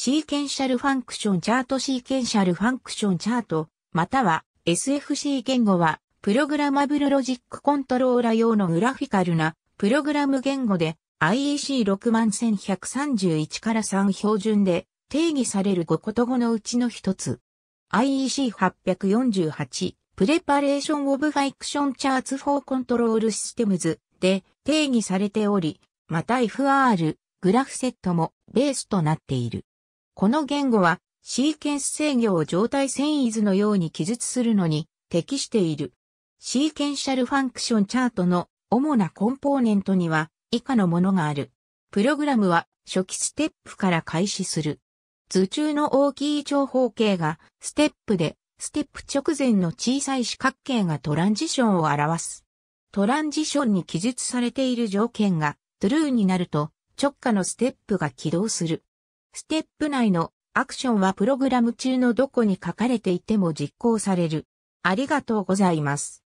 シーケンシャルファンクションチャートシーケンシャルファンクションチャート、または SFC 言語は、プログラマブルロジックコントローラ用のグラフィカルなプログラム言語で IEC61131 から3標準で定義される5言語のうちの一つ。IEC848 プレパレーションオブファイクションチャーツフォーコントロールシステムズで定義されており、また FR グラフセットもベースとなっている。この言語は、シーケンス制御を状態遷移図のように記述するのに適している。シーケンシャルファンクションチャートの主なコンポーネントには以下のものがある。プログラムは初期ステップから開始する。図中の大きい長方形がステップで、ステップ直前の小さい四角形がトランジションを表す。トランジションに記述されている条件がトゥルーになると直下のステップが起動する。ステップ内のアクションはプログラム中のどこに書かれていても実行される。ありがとうございます。